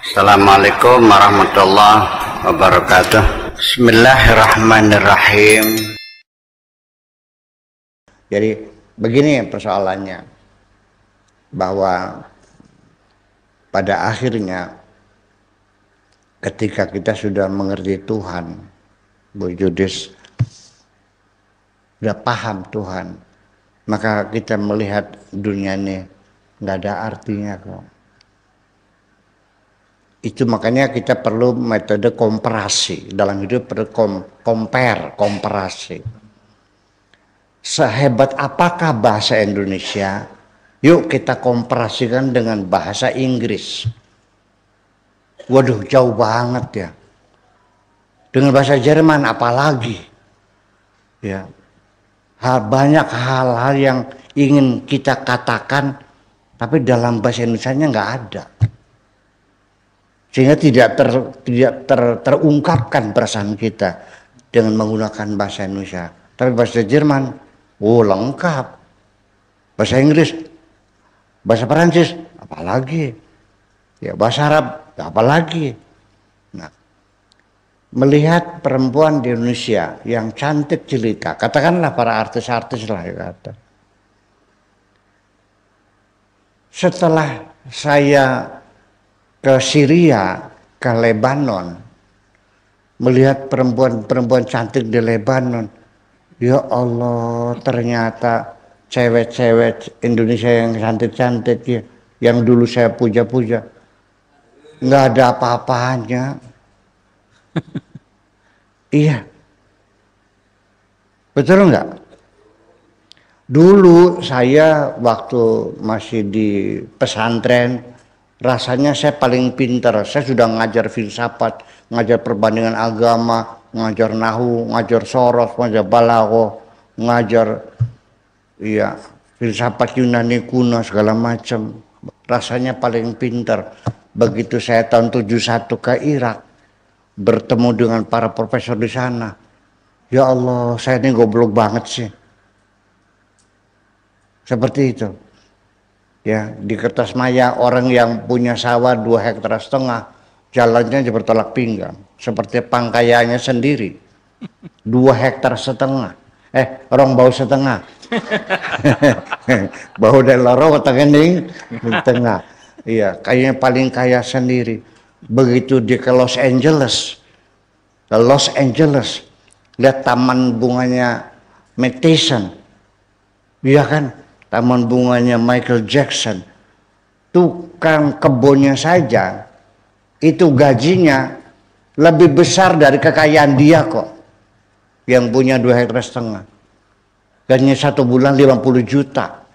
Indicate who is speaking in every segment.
Speaker 1: Assalamualaikum warahmatullahi wabarakatuh. Bismillahirrahmanirrahim. Jadi begini persoalannya bahwa pada akhirnya ketika kita sudah mengerti Tuhan, Bu Judis sudah paham Tuhan, maka kita melihat dunia ini nggak ada artinya kok itu makanya kita perlu metode komparasi dalam hidup perlu kom compare komparasi sehebat apakah bahasa Indonesia yuk kita komparasikan dengan bahasa Inggris waduh jauh banget ya dengan bahasa Jerman apalagi ya hal banyak hal-hal yang ingin kita katakan tapi dalam bahasa Indonesia nggak ada sehingga tidak ter, tidak ter, terungkapkan perasaan kita dengan menggunakan bahasa Indonesia. Tapi bahasa Jerman, oh lengkap. Bahasa Inggris, bahasa Perancis, apalagi. Ya, bahasa Arab, apalagi. Nah, melihat perempuan di Indonesia yang cantik jelita, katakanlah para artis-artis lah ya kata. Setelah saya ke Syria, ke Lebanon, melihat perempuan-perempuan cantik di Lebanon. Ya Allah, ternyata cewek-cewek Indonesia yang cantik-cantik ya, yang dulu saya puja-puja, nggak ada apa-apanya. iya, betul nggak? Dulu saya waktu masih di pesantren, rasanya saya paling pinter, Saya sudah ngajar filsafat, ngajar perbandingan agama, ngajar nahu, ngajar soros, ngajar balago, ngajar iya filsafat Yunani kuno segala macam. Rasanya paling pinter. Begitu saya tahun 71 ke Irak bertemu dengan para profesor di sana. Ya Allah, saya ini goblok banget sih. Seperti itu ya di kertas maya orang yang punya sawah dua hektar setengah jalannya aja bertolak pinggang seperti pangkayanya sendiri dua hektar setengah eh orang bau setengah bau dari loro tengening tengah iya kayaknya paling kaya sendiri begitu dia ke Los Angeles ke Los Angeles lihat taman bunganya Madison iya kan taman bunganya Michael Jackson, tukang kebunnya saja itu gajinya lebih besar dari kekayaan dia kok yang punya dua hektar setengah gajinya satu bulan 50 juta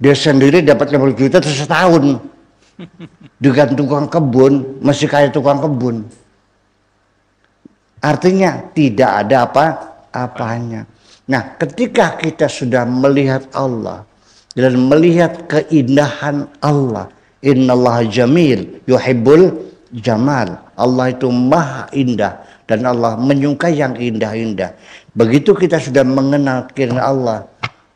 Speaker 1: dia sendiri dapat 50 juta terus setahun dengan tukang kebun masih kaya tukang kebun artinya tidak ada apa apanya nah ketika kita sudah melihat Allah dan melihat keindahan Allah. Innallah jamil yuhibbul jamal. Allah itu maha indah dan Allah menyukai yang indah-indah. Begitu kita sudah mengenal kirna Allah,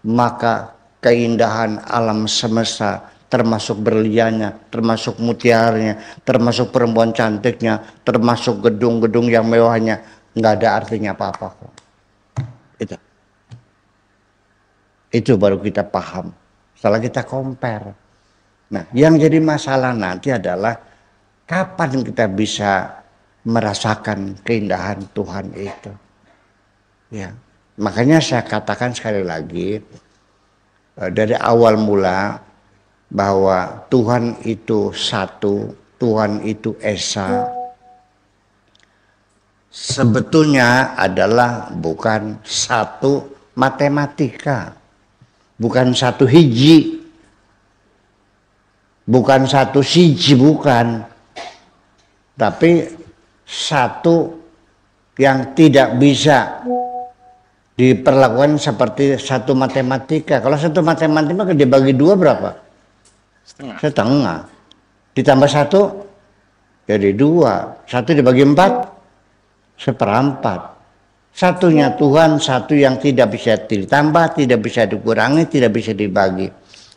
Speaker 1: maka keindahan alam semesta termasuk berliannya, termasuk mutiaranya, termasuk perempuan cantiknya, termasuk gedung-gedung yang mewahnya, nggak ada artinya apa-apa. Itu. Itu baru kita paham setelah kita compare. Nah, yang jadi masalah nanti adalah kapan kita bisa merasakan keindahan Tuhan itu. Ya, makanya saya katakan sekali lagi eh, dari awal mula bahwa Tuhan itu satu, Tuhan itu esa. Sebetulnya adalah bukan satu matematika bukan satu hiji bukan satu siji bukan tapi satu yang tidak bisa diperlakukan seperti satu matematika kalau satu matematika dibagi dua berapa setengah, setengah. ditambah satu jadi dua satu dibagi empat seperempat Satunya Tuhan, satu yang tidak bisa ditambah, tidak bisa dikurangi, tidak bisa dibagi.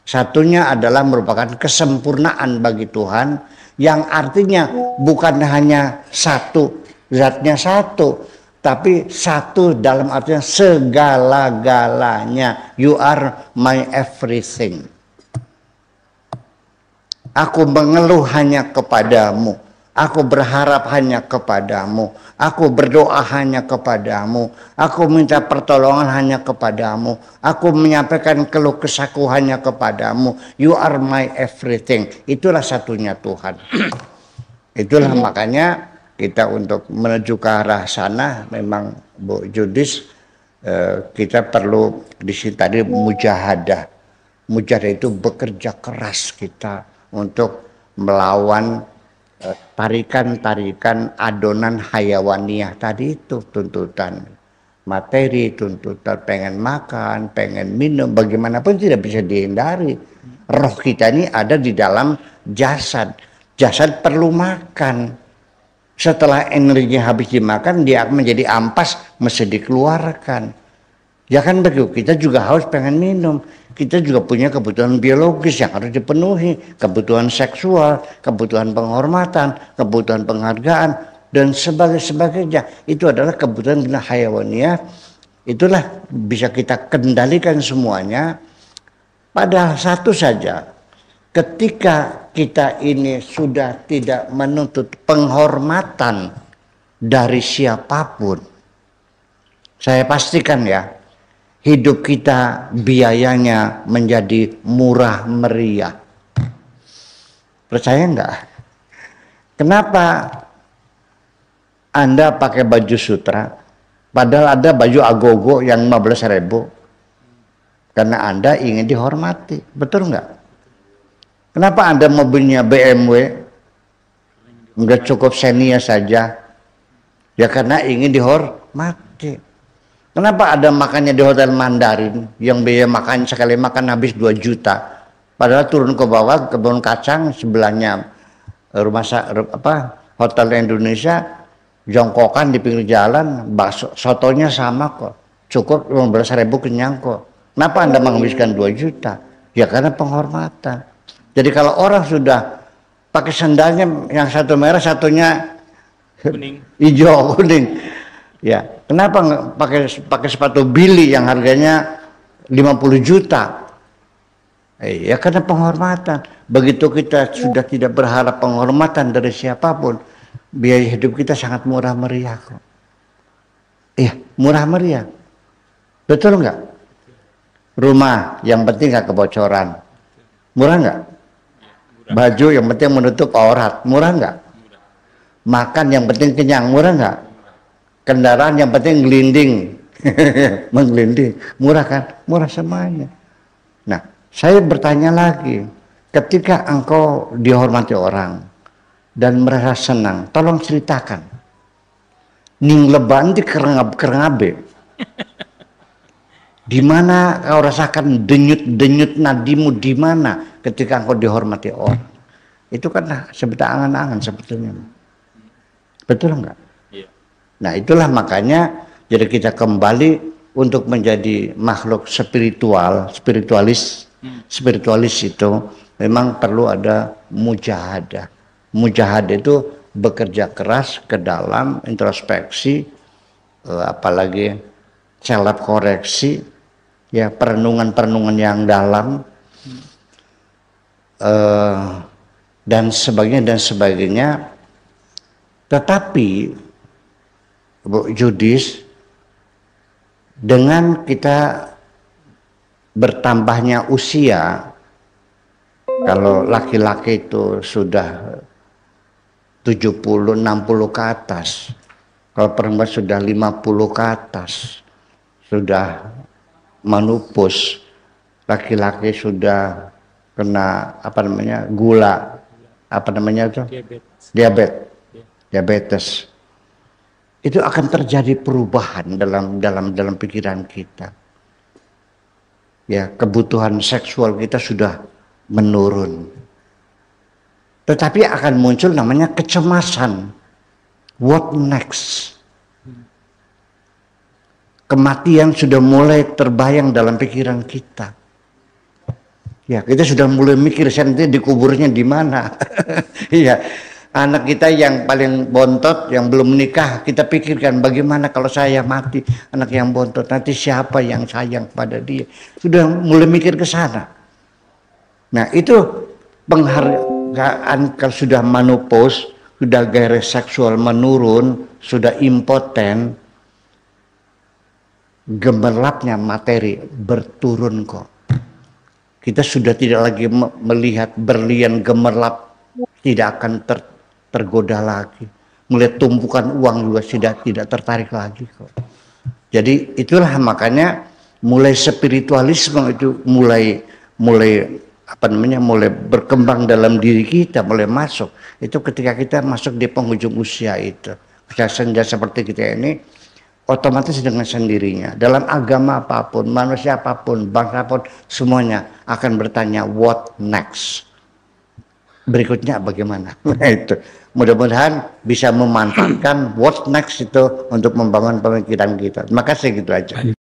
Speaker 1: Satunya adalah merupakan kesempurnaan bagi Tuhan yang artinya bukan hanya satu, zatnya satu, tapi satu dalam artinya segala-galanya. You are my everything. Aku mengeluh hanya kepadamu Aku berharap hanya kepadamu. Aku berdoa hanya kepadamu. Aku minta pertolongan hanya kepadamu. Aku menyampaikan keluh kesahku hanya kepadamu. You are my everything. Itulah satunya Tuhan. Itulah iya. makanya kita untuk menuju ke arah sana memang Bu Judis eh, kita perlu di sini tadi mujahadah. Mujahadah itu bekerja keras kita untuk melawan tarikan-tarikan adonan hayawaniah tadi itu tuntutan materi, tuntutan pengen makan, pengen minum, bagaimanapun tidak bisa dihindari. Roh kita ini ada di dalam jasad. Jasad perlu makan. Setelah energi habis dimakan, dia akan menjadi ampas, mesti dikeluarkan Ya kan begitu, kita juga haus pengen minum. Kita juga punya kebutuhan biologis yang harus dipenuhi. Kebutuhan seksual, kebutuhan penghormatan, kebutuhan penghargaan, dan sebagainya. sebagainya Itu adalah kebutuhan hayawaniah. Itulah bisa kita kendalikan semuanya padahal satu saja. Ketika kita ini sudah tidak menuntut penghormatan dari siapapun, saya pastikan ya, hidup kita biayanya menjadi murah meriah. Percaya enggak? Kenapa Anda pakai baju sutra padahal ada baju agogo yang 15 ribu? Karena Anda ingin dihormati, betul enggak? Kenapa Anda mobilnya BMW enggak cukup Xenia saja? Ya karena ingin dihormati. Kenapa ada makannya di Hotel Mandarin yang biaya makan sekali makan habis 2 juta? Padahal turun ke bawah kebun kacang sebelahnya eh, rumah apa Hotel Indonesia jongkokan di pinggir jalan bakso sotonya sama kok cukup 15 ribu kenyang kok kenapa anda menghabiskan 2 juta ya karena penghormatan jadi kalau orang sudah pakai sendalnya yang satu merah satunya kuning hijau kuning ya Kenapa pakai pakai sepatu Billy yang harganya 50 juta? Eh, karena penghormatan. Begitu kita iya. sudah tidak berharap penghormatan dari siapapun, biaya hidup kita sangat murah meriah kok. Iya, murah meriah. Betul nggak? Rumah yang penting nggak kebocoran. Murah nggak? Baju yang penting menutup aurat. Murah nggak? Makan yang penting kenyang. Murah nggak? kendaraan yang penting gelinding menggelinding murah kan murah semuanya nah saya bertanya lagi ketika engkau dihormati orang dan merasa senang tolong ceritakan ning leban di kerengab kerengabe di mana kau rasakan denyut-denyut nadimu di mana ketika engkau dihormati orang itu kan sebetulnya angan-angan sebetulnya betul enggak Nah itulah makanya jadi kita kembali untuk menjadi makhluk spiritual, spiritualis, hmm. spiritualis itu memang perlu ada mujahadah. Mujahadah itu bekerja keras ke dalam introspeksi, eh, apalagi celap koreksi, ya perenungan-perenungan yang dalam hmm. eh, dan sebagainya dan sebagainya. Tetapi Judis dengan kita bertambahnya usia kalau laki-laki itu sudah 70 60 ke atas kalau perempuan sudah 50 ke atas sudah manupus laki-laki sudah kena apa namanya gula apa namanya itu diabetes iya. diabetes itu akan terjadi perubahan dalam dalam dalam pikiran kita. Ya, kebutuhan seksual kita sudah menurun. Tetapi akan muncul namanya kecemasan. What next? Kematian sudah mulai terbayang dalam pikiran kita. Ya, kita sudah mulai mikir saya nanti dikuburnya di mana. Iya. anak kita yang paling bontot yang belum menikah kita pikirkan bagaimana kalau saya mati anak yang bontot nanti siapa yang sayang pada dia sudah mulai mikir ke sana nah itu penghargaan kalau sudah manopause sudah gaya seksual menurun sudah impoten gemerlapnya materi berturun kok kita sudah tidak lagi melihat berlian gemerlap tidak akan ter tergoda lagi. Melihat tumpukan uang juga tidak tidak tertarik lagi kok. Jadi itulah makanya mulai spiritualisme itu mulai mulai apa namanya mulai berkembang dalam diri kita mulai masuk itu ketika kita masuk di penghujung usia itu usia senja seperti kita ini otomatis dengan sendirinya dalam agama apapun manusia apapun bangsa apapun semuanya akan bertanya what next berikutnya bagaimana. Nah, itu. Mudah-mudahan bisa memanfaatkan what next itu untuk membangun pemikiran kita. Terima kasih gitu aja.